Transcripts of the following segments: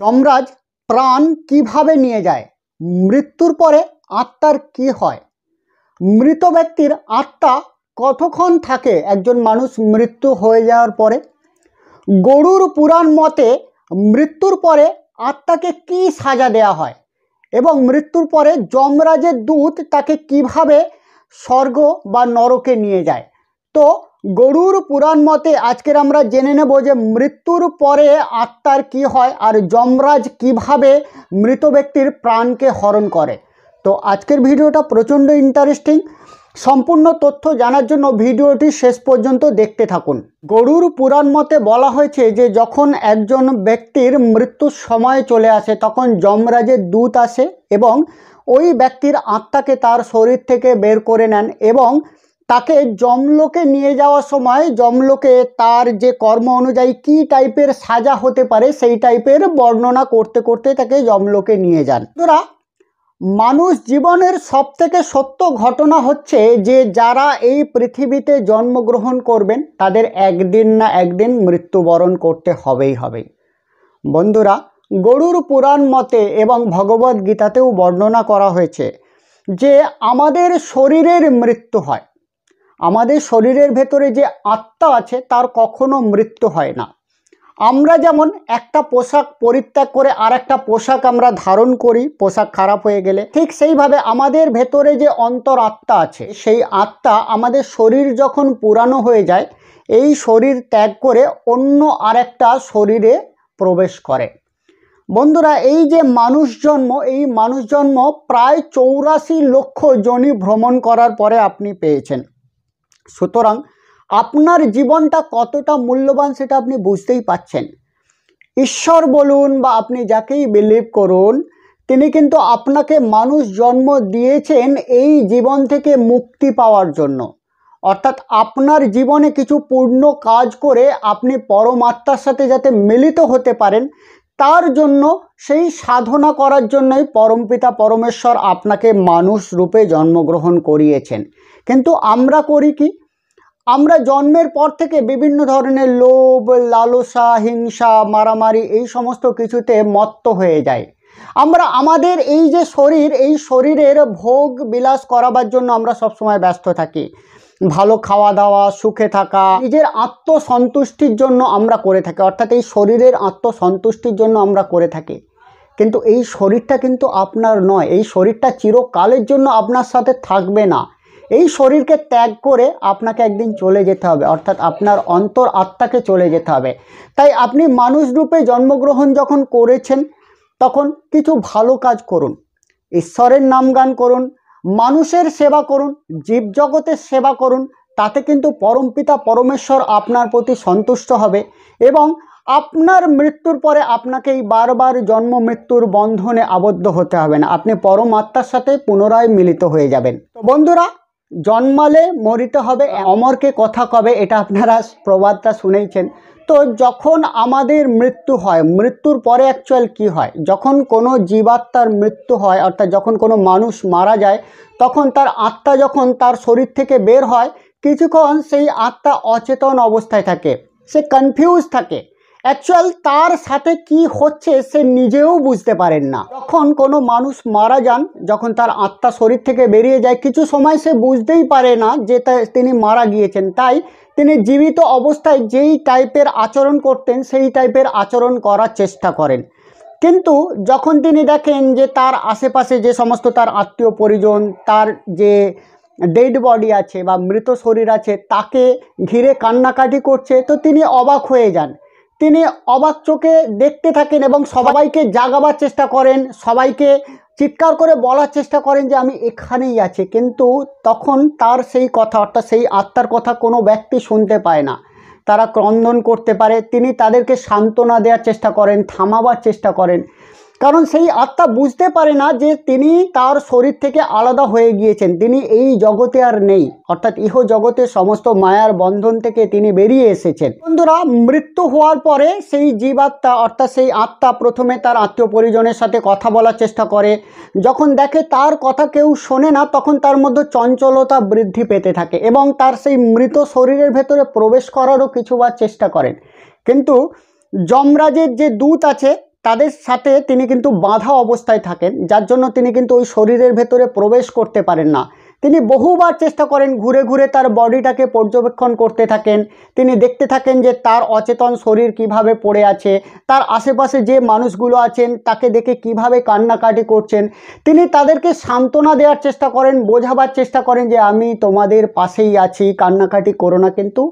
যমরাজ প্রাণ কিভাবে নিয়ে যায় মৃত্যুর পরে আত্মার কি হয় মৃত ব্যক্তির আত্মা কতক্ষণ থাকে একজন মানুষ মৃত্যু হয়ে যাওয়ার পরে গরুর পুরাণ মতে মৃত্যুর পরে আত্মাকে কি সাজা দেয়া হয় এবং মৃত্যুর পরে যমরাজের দূত তাকে কিভাবে স্বর্গ বা নরকে নিয়ে যায় তো গরুর পুরাণ মতে আজকের আমরা জেনে নেব যে মৃত্যুর পরে আত্মার কি হয় আর যমরাজ কিভাবে মৃত ব্যক্তির প্রাণকে হরণ করে তো আজকের ভিডিওটা প্রচণ্ড ইন্টারেস্টিং সম্পূর্ণ তথ্য জানার জন্য ভিডিওটি শেষ পর্যন্ত দেখতে থাকুন গরুর পুরাণ মতে বলা হয়েছে যে যখন একজন ব্যক্তির মৃত্যুর সময় চলে আসে তখন যমরাজের দূত আসে এবং ওই ব্যক্তির আত্মাকে তার শরীর থেকে বের করে নেন এবং তাকে যমলোকে নিয়ে যাওয়ার সময় জমলোকে তার যে কর্ম অনুযায়ী কি টাইপের সাজা হতে পারে সেই টাইপের বর্ণনা করতে করতে তাকে যমলোকে নিয়ে যান তোরা মানুষ জীবনের সবথেকে সত্য ঘটনা হচ্ছে যে যারা এই পৃথিবীতে জন্মগ্রহণ করবেন তাদের একদিন না একদিন মৃত্যুবরণ করতে হবেই হবে বন্ধুরা গরুর পুরাণ মতে এবং ভগবদ্গীতাতেও বর্ণনা করা হয়েছে যে আমাদের শরীরের মৃত্যু হয় আমাদের শরীরের ভেতরে যে আত্মা আছে তার কখনো মৃত্যু হয় না আমরা যেমন একটা পোশাক পরিত্যাগ করে আর একটা পোশাক আমরা ধারণ করি পোশাক খারাপ হয়ে গেলে ঠিক সেইভাবে আমাদের ভেতরে যে অন্তর আত্মা আছে সেই আত্মা আমাদের শরীর যখন পুরানো হয়ে যায় এই শরীর ত্যাগ করে অন্য আরেকটা শরীরে প্রবেশ করে বন্ধুরা এই যে মানুষ জন্ম এই মানুষ জন্ম প্রায় চৌরাশি লক্ষ জনই ভ্রমণ করার পরে আপনি পেয়েছেন সুতরাং আপনার জীবনটা কতটা মূল্যবান সেটা আপনি বুঝতেই পাচ্ছেন ঈশ্বর বলুন বা আপনি যাকেই বিলিভ করুন তিনি কিন্তু আপনাকে মানুষ জন্ম দিয়েছেন এই জীবন থেকে মুক্তি পাওয়ার জন্য অর্থাৎ আপনার জীবনে কিছু পূর্ণ কাজ করে আপনি পরমাত্মার সাথে যাতে মিলিত হতে পারেন তার জন্য সেই সাধনা করার জন্যই পরমপিতা পরমেশ্বর আপনাকে মানুষ রূপে জন্মগ্রহণ করিয়েছেন কিন্তু আমরা করি কি আমরা জন্মের পর থেকে বিভিন্ন ধরনের লোভ লালসা হিংসা মারামারি এই সমস্ত কিছুতে মত্ত হয়ে যায় আমরা আমাদের এই যে শরীর এই শরীরের ভোগ বিলাস করাবার জন্য আমরা সবসময় ব্যস্ত থাকি ভালো খাওয়া দাওয়া সুখে থাকা নিজের আত্মসন্তুষ্টির জন্য আমরা করে থাকি অর্থাৎ এই শরীরের আত্মসন্তুষ্টির জন্য আমরা করে থাকি কিন্তু এই শরীরটা কিন্তু আপনার নয় এই শরীরটা চিরকালের জন্য আপনার সাথে থাকবে না এই শরীরকে ত্যাগ করে আপনাকে একদিন চলে যেতে হবে অর্থাৎ আপনার অন্তর আত্মাকে চলে যেতে হবে তাই আপনি মানুষ রূপে জন্মগ্রহণ যখন করেছেন তখন কিছু ভালো কাজ করুন ঈশ্বরের নাম গান করুন মানুষের সেবা করুন জীবজগতের সেবা করুন তাতে কিন্তু পরম পিতা পরমেশ্বর আপনার প্রতি সন্তুষ্ট হবে এবং আপনার মৃত্যুর পরে আপনাকে এই বারবার জন্ম মৃত্যুর বন্ধনে আবদ্ধ হতে হবে না আপনি পরমাত্মার সাথে পুনরায় মিলিত হয়ে যাবেন বন্ধুরা জন্মালে মরিতে হবে অমরকে কথা কবে এটা আপনারা প্রবাদটা শুনেইছেন তো যখন আমাদের মৃত্যু হয় মৃত্যুর পরে অ্যাকচুয়াল কি হয় যখন কোনো জীবাত্মার মৃত্যু হয় অর্থাৎ যখন কোনো মানুষ মারা যায় তখন তার আত্মা যখন তার শরীর থেকে বের হয় কিছুক্ষণ সেই আত্মা অচেতন অবস্থায় থাকে সে কনফিউজ থাকে অ্যাকচুয়াল তার সাথে কি হচ্ছে সে নিজেও বুঝতে পারেন না যখন কোনো মানুষ মারা যান যখন তার আত্মা শরীর থেকে বেরিয়ে যায় কিছু সময় সে বুঝতেই পারে না যে তিনি মারা গিয়েছেন তাই তিনি জীবিত অবস্থায় যেই টাইপের আচরণ করতেন সেই টাইপের আচরণ করার চেষ্টা করেন কিন্তু যখন তিনি দেখেন যে তার আশেপাশে যে সমস্ত তার আত্মীয় পরিজন তার যে ডেড বডি আছে বা মৃত শরীর আছে তাকে ঘিরে কান্নাকাটি করছে তো তিনি অবাক হয়ে যান তিনি অবাক চোখে দেখতে থাকেন এবং সবাইকে জাগাবার চেষ্টা করেন সবাইকে চিৎকার করে বলার চেষ্টা করেন যে আমি এখানেই আছি কিন্তু তখন তার সেই কথা অর্থাৎ সেই আত্মার কথা কোনো ব্যক্তি শুনতে পায় না তারা ক্রন্দন করতে পারে তিনি তাদেরকে সান্ত্বনা দেওয়ার চেষ্টা করেন থামাবার চেষ্টা করেন কারণ সেই আত্মা বুঝতে পারে না যে তিনি তার শরীর থেকে আলাদা হয়ে গিয়েছেন তিনি এই জগতে আর নেই অর্থাৎ ইহ জগতে সমস্ত মায়ার বন্ধন থেকে তিনি বেরিয়ে এসেছেন বন্ধুরা মৃত্যু হওয়ার পরে সেই জীবাত্মা অর্থাৎ সেই আত্মা প্রথমে তার আত্মীয় পরিজনের সাথে কথা বলার চেষ্টা করে যখন দেখে তার কথা কেউ শোনে না তখন তার মধ্যে চঞ্চলতা বৃদ্ধি পেতে থাকে এবং তার সেই মৃত শরীরের ভেতরে প্রবেশ করারও কিছুবার চেষ্টা করেন কিন্তু যমরাজের যে দূত আছে তাদের সাথে তিনি কিন্তু বাঁধা অবস্থায় থাকেন যার জন্য তিনি কিন্তু ওই শরীরের ভেতরে প্রবেশ করতে পারেন না তিনি বহুবার চেষ্টা করেন ঘুরে ঘুরে তার বডিটাকে পর্যবেক্ষণ করতে থাকেন তিনি দেখতে থাকেন যে তার অচেতন শরীর কিভাবে পড়ে আছে তার আশেপাশে যে মানুষগুলো আছেন তাকে দেখে কিভাবে কান্নাকাটি করছেন তিনি তাদেরকে সান্ত্বনা দেওয়ার চেষ্টা করেন বোঝাবার চেষ্টা করেন যে আমি তোমাদের পাশেই আছি কান্নাকাটি করো না কিন্তু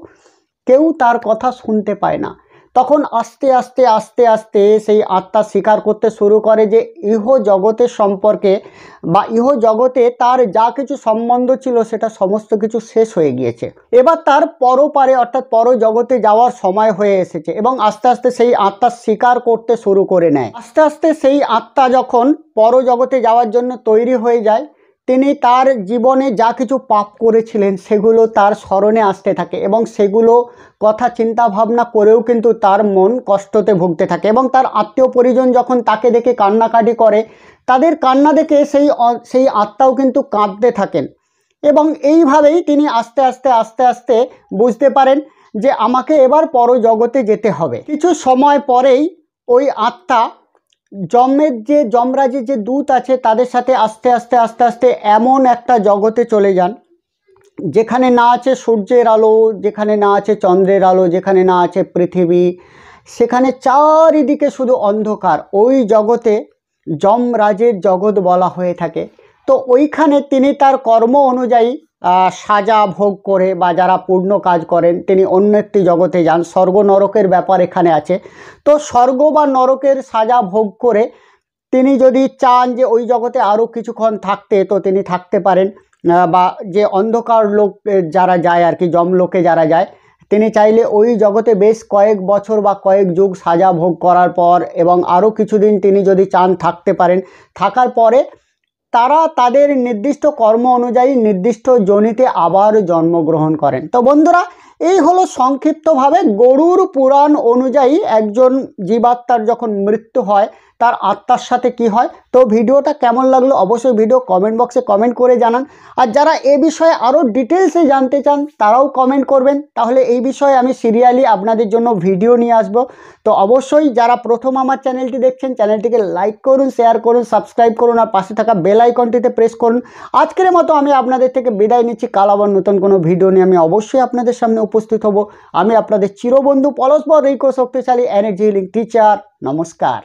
কেউ তার কথা শুনতে পায় না তখন আস্তে আস্তে আস্তে আস্তে সেই আত্মা স্বীকার করতে শুরু করে যে ইহ জগতের সম্পর্কে বা ইহ জগতে তার যা কিছু সম্বন্ধ ছিল সেটা সমস্ত কিছু শেষ হয়ে গিয়েছে এবার তার পরপারে অর্থাৎ পর জগতে যাওয়ার সময় হয়ে এসেছে এবং আস্তে আস্তে সেই আত্মা স্বীকার করতে শুরু করে নেয় আস্তে আস্তে সেই আত্মা যখন পর জগতে যাওয়ার জন্য তৈরি হয়ে যায় তিনি তার জীবনে যা কিছু পাপ করেছিলেন সেগুলো তার স্মরণে আসতে থাকে এবং সেগুলো কথা চিন্তা ভাবনা করেও কিন্তু তার মন কষ্টতে ভুগতে থাকে এবং তার আত্মীয় পরিজন যখন তাকে দেখে কান্নাকাটি করে তাদের কান্না দেখে সেই সেই আত্মাও কিন্তু কাঁদতে থাকেন এবং এইভাবেই তিনি আস্তে আস্তে আস্তে আস্তে বুঝতে পারেন যে আমাকে এবার পরজগতে যেতে হবে কিছু সময় পরেই ওই আত্মা জমের যে যমরাজের যে দূত আছে তাদের সাথে আস্তে আস্তে আস্তে আস্তে এমন একটা জগতে চলে যান যেখানে না আছে সূর্যের আলো যেখানে না আছে চন্দ্রের আলো যেখানে না আছে পৃথিবী সেখানে চারিদিকে শুধু অন্ধকার ওই জগতে যমরাজের জগৎ বলা হয়ে থাকে তো ওইখানে তিনি তার কর্ম অনুযায়ী সাজা ভোগ করে বা যারা পূর্ণ কাজ করেন তিনি অন্য একটি জগতে যান স্বর্গ নরকের ব্যাপার এখানে আছে তো স্বর্গ বা নরকের সাজা ভোগ করে তিনি যদি চান যে ওই জগতে আরও কিছুক্ষণ থাকতে তো তিনি থাকতে পারেন বা যে অন্ধকার লোক যারা যায় আর কি জমলোকে যারা যায় তিনি চাইলে ওই জগতে বেশ কয়েক বছর বা কয়েক যুগ সাজা ভোগ করার পর এবং আরও কিছুদিন তিনি যদি চান থাকতে পারেন থাকার পরে তারা তাদের নির্দিষ্ট কর্ম অনুযায়ী নির্দিষ্ট জনিতে আবার জন্মগ্রহণ করেন তো বন্ধুরা এই হলো সংক্ষিপ্তভাবে গরুর পুরাণ অনুযায়ী একজন জীবাত্মার যখন মৃত্যু হয় তার আত্মার সাথে কি হয় তো ভিডিওটা কেমন লাগলো অবশ্যই ভিডিও কমেন্ট বক্সে কমেন্ট করে জানান আর যারা এ বিষয়ে আরও ডিটেলসে জানতে চান তারাও কমেন্ট করবেন তাহলে এই বিষয়ে আমি সিরিয়ালি আপনাদের জন্য ভিডিও নিয়ে আসব তো অবশ্যই যারা প্রথম আমার চ্যানেলটি দেখছেন চ্যানেলটিকে লাইক করুন শেয়ার করুন সাবস্ক্রাইব করুন আর পাশে থাকা বেল আইকনটিতে প্রেস করুন আজকের মতো আমি আপনাদের থেকে বিদায় নিচ্ছি কাল আবার নতুন কোনো ভিডিও নিয়ে আমি অবশ্যই আপনাদের সামনে উপস্থিত হব আমি আপনাদের চিরবন্ধু পলস্পর রিকো শক্তিশালী এনার্জি লিঙ্ক টিচার নমস্কার